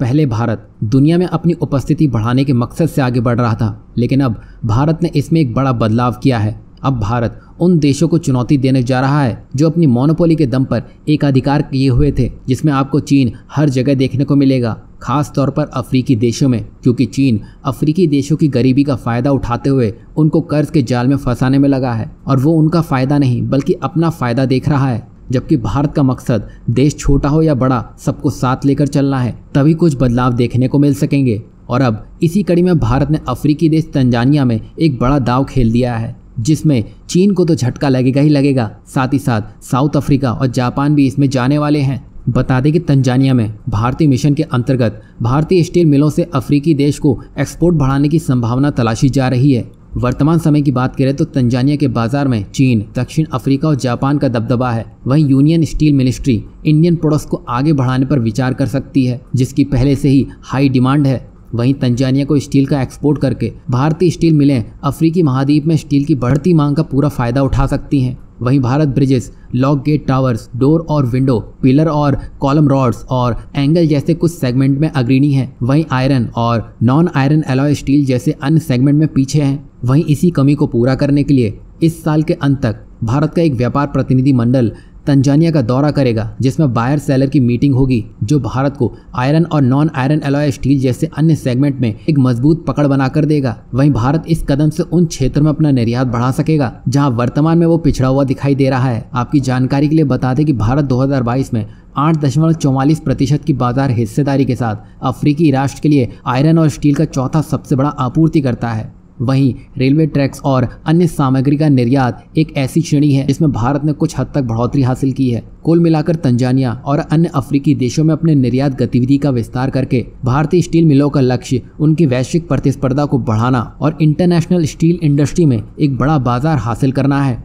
पहले भारत दुनिया में अपनी उपस्थिति बढ़ाने के मकसद से आगे बढ़ रहा था लेकिन अब भारत ने इसमें एक बड़ा बदलाव किया है अब भारत उन देशों को चुनौती देने जा रहा है जो अपनी मोनोपोली के दम पर एकाधिकार किए हुए थे जिसमें आपको चीन हर जगह देखने को मिलेगा खास तौर पर अफ्रीकी देशों में क्योंकि चीन अफ्रीकी देशों की गरीबी का फ़ायदा उठाते हुए उनको कर्ज के जाल में फंसाने में लगा है और वो उनका फ़ायदा नहीं बल्कि अपना फ़ायदा देख रहा है जबकि भारत का मकसद देश छोटा हो या बड़ा सबको साथ लेकर चलना है तभी कुछ बदलाव देखने को मिल सकेंगे और अब इसी कड़ी में भारत ने अफ्रीकी देश तंजानिया में एक बड़ा दाव खेल दिया है जिसमें चीन को तो झटका लगेगा ही लगेगा साथ ही साथ साउथ अफ्रीका और जापान भी इसमें जाने वाले हैं बता दें कि तंजानिया में भारतीय मिशन के अंतर्गत भारतीय स्टील मिलों से अफ्रीकी देश को एक्सपोर्ट बढ़ाने की संभावना तलाशी जा रही है वर्तमान समय की बात करें तो तंजानिया के बाजार में चीन दक्षिण अफ्रीका और जापान का दबदबा है वहीं union steel ministry Indian products को आगे बढ़ाने पर विचार कर सकती है जिसकी पहले से ही हाई डिमांड है वहीं तंजानिया को स्टील का एक्सपोर्ट करके भारतीय स्टील मिलें अफ्रीकी महाद्वीप में स्टील की बढ़ती मांग का पूरा फायदा उठा सकती हैं वहीं Bharat bridges lock gate towers door और विंडो पिलर और कॉलम रॉड्स और एंगल जैसे कुछ सेगमेंट में अग्रणी है वहीं आयरन और नॉन आयरन एलॉय स्टील जैसे अन्य सेगमेंट में पीछे हैं वहीं इसी कमी को पूरा करने के लिए इस साल के अंत तक भारत का एक व्यापार प्रतिनिधि मंडल तंजानिया का दौरा करेगा जिसमें बायर सेलर की मीटिंग होगी जो भारत को आयरन और नॉन आयरन एलॉय स्टील जैसे अन्य सेगमेंट में एक मजबूत पकड़ बनाकर देगा वहीं भारत इस कदम से उन क्षेत्र में अपना निर्यात बढ़ा सकेगा जहां वर्तमान में वो पिछड़ा हुआ दिखाई दे रहा है आपकी जानकारी के लिए बता दें कि भारत 2022 में आठ दशमलव चौवालीस प्रतिशत की बाजार हिस्सेदारी के साथ अफ्रीकी राष्ट्र के लिए आयरन और स्टील का चौथा सबसे बड़ा आपूर्ति करता है वहीं रेलवे ट्रैक्स और अन्य सामग्री का निर्यात एक ऐसी श्रेणी है जिसमें भारत ने कुछ हद तक बढ़ोतरी हासिल की है कुल मिलाकर तंजानिया और अन्य अफ्रीकी देशों में अपने निर्यात गतिविधि का विस्तार करके भारतीय स्टील मिलों का लक्ष्य उनकी वैश्विक प्रतिस्पर्धा को बढ़ाना और इंटरनेशनल स्टील इंडस्ट्री में एक बड़ा बाजार हासिल करना है